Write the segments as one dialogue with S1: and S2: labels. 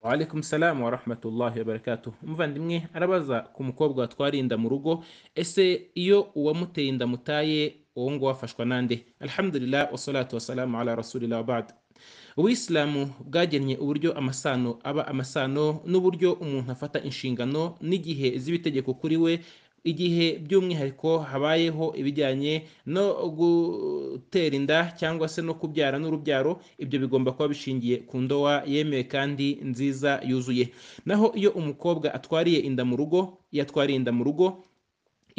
S1: Waalaikum salam wa rahmatullahi wa barakatuh umuvandimwe arabaza ku mukobwa watwara inda mu rugo ese iyo uwamuteye inda mutaye uwo ngo wafashwa nande alhamdulillah wasalatu wasalamu ala rasulillah wabad ubuyisilamu bwagennye uburyo amasano aba amasano n'uburyo umuntu afata inshingano n'igihe z'ibitegeko kuri we igihe by'umwihariko habayeho ibijyanye no gutera inda cyangwa se no kubyara n'urubyaro ibyo bigomba kuba bishingiye ku ndowa yemewe kandi nziza yuzuye naho iyo umukobwa atwariye inda mu rugo iyo atwariye inda mu rugo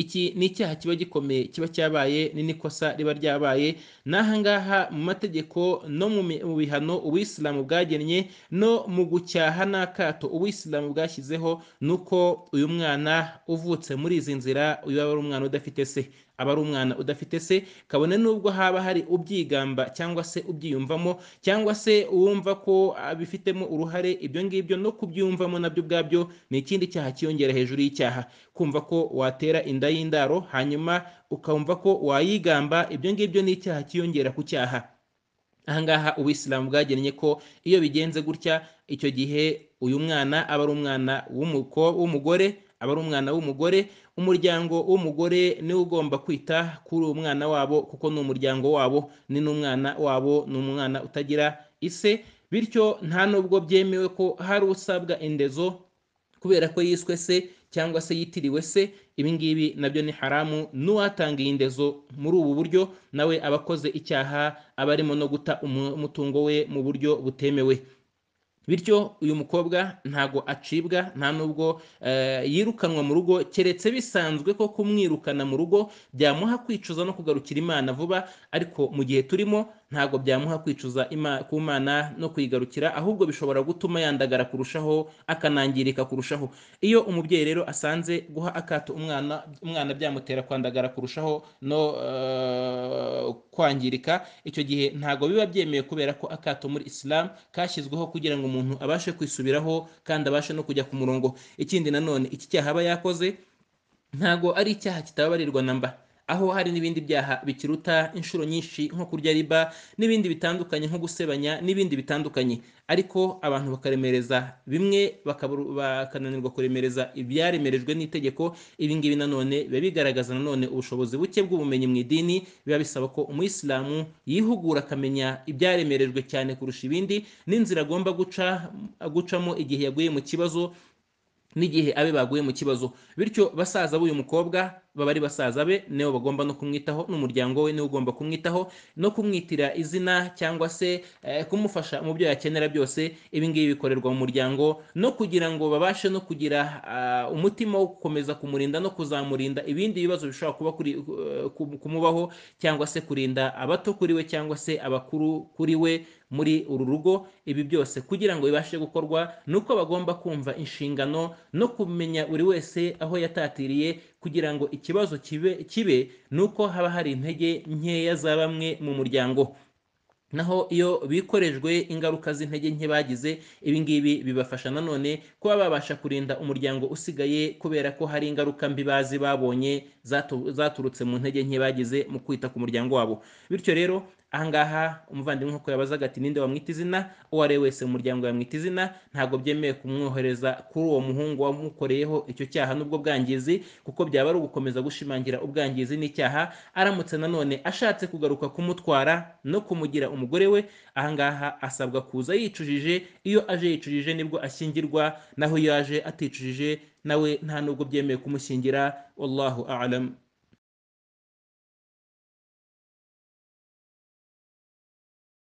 S1: iki ni icyaha kiba gikomeye kiba cyabaye ni n'ikosa riba ryabaye nahangaha mu mategeko no mu bihano ubuyisilamu bwagennye no mu gucyaha n'akato ubuyisilamu bwashyizeho ni uko uyu mwana uvutse muri izi nzira uyu aba ari umwana udafite se aba ari umwana udafite se kabone n'ubwo haba hari ubyigamba cyangwa se ubyiyumvamo cyangwa se wumva ko abifitemo uruhare ibyo ngibyo no kubyumvamo nabyo ubwabyo ni ikindi cyaha cyiyongera hejuru y'icyaha kumva ko watera inda y'indaro hanyuma ukumva ko wayigamba ibyo ngibyo ni icyaha cyiyongera ku cyaha ahangaha ubuyisilamu bwagennye ko iyo bigenze gutya icyo gihe uyu mwana aba ari umwana w'umugore aba ari umwana w'umugore umuryango w'umugore niwe ugomba kwita kuri uwo mwana wabo kuko ni umuryango wabo ni n'umwana wabo ni umwana utagira ise bityo nta nubwo byemewe ko hari usabwa indezo kubera ko yiswe se cyangwa se yitiriwe se ibingibi nabyo ni haramu n’uwatanga iyi indezo muri ubu buryo nawe aba akoze icyaha aba arimo no guta umutungo we mu buryo butemewe bityo uyu mukobwa ntago acibwa nta nubwo eh, yirukanwa mu rugo keretse bisanzwe ko kumwirukana mu rugo byamuha kwicuza no kugarukira imana vuba ariko mu gihe turimo ntabwo byamuha kwicuza ku mana no kwigarukira ahubwo bishobora gutuma yandagara kurushaho akanangirika kurushaho iyo umubyeyi rero asanze guha akato umwana umwana byamutera kwandagara kurushaho no eh, kwangirika icyo gihe ntabwo biba byemewe kubera ko akato muri isilamu kashyizweho kugira ngo umuntu abashe kwisubiraho kandi abashe no kujya ku murongo ikindi nanone iki cyaha aba yakoze ntabwo ari icyaha kitababarirwa na mba aho hari n'ibindi byaha bikiruta inshuro nyinshi nko kurya riba n'ibindi bitandukanye nko gusebanya n'ibindi bitandukanye ariko abantu bakaremereza bimwe bakananirwa kuremereza ibyaremerejwe n'itegeko ibi ngibi nanone biba bigaragaza nanone ubushobozi buke bw'ubumenyi mu idini biba bisaba ko umuyisilamu yihugura akamenya ibyaremerejwe cyane kurusha ibindi n'inzira agomba guca gucamo igihe yaguye mu kibazo n'igihe abe baguye mu kibazo bityo basaza b'uyu mukobwa baba ari basaza be nibo bagomba no kumwitaho n'umuryango we niwe ugomba kumwitaho no kumwitira izina cyangwa se eh, kumufasha mu byo yakenera byose ibi bikorerwa mu muryango no kugira ngo babashe no kugira ah, umutima wo gukomeza kumurinda no kuzamurinda ibindi bibazo bishobora kuba eh, kumubaho cyangwa se kurinda abato kuri we cyangwa se abakuru kuri we muri uru rugo ibi byose kugira ngo bibashe gukorwa ni uko bagomba kumva inshingano no kumenya buri wese aho yatatiriye kugira ngo ikibazo kibe kibe ni uko haba hari intege nkeya za bamwe mu muryango naho iyo bikorejwe ingaruka z'intege nke bagize ibingibi bibafasha nanone kuba babasha kurinda umuryango usigaye kubera ko hari ingaruka mbi bazi babonye zaturutse mu ntege nke bagize mu kwita ku muryango wabo bityo rero ahangaha umuvandimwe nk'uko yabazaga ati ninde wamwita izina uwo ari we wese mu muryango yamwita izina ntabwo byemewe kumwohereza kuri uwo muhungu wamukoreyeho icyo cyaha n'ubwo bwangizi kuko byaba ari ugukomeza gushimangira ubwangizi n'icyaha aramutse nanone ashatse kugaruka kumutwara no kumugira umugore we ahangaha asabwa kuza yicujije iyo aje yicujije nibwo ashyingirwa naho iyo aje aticujije nawe nta nubwo byemeye kumushyingira wallahu alam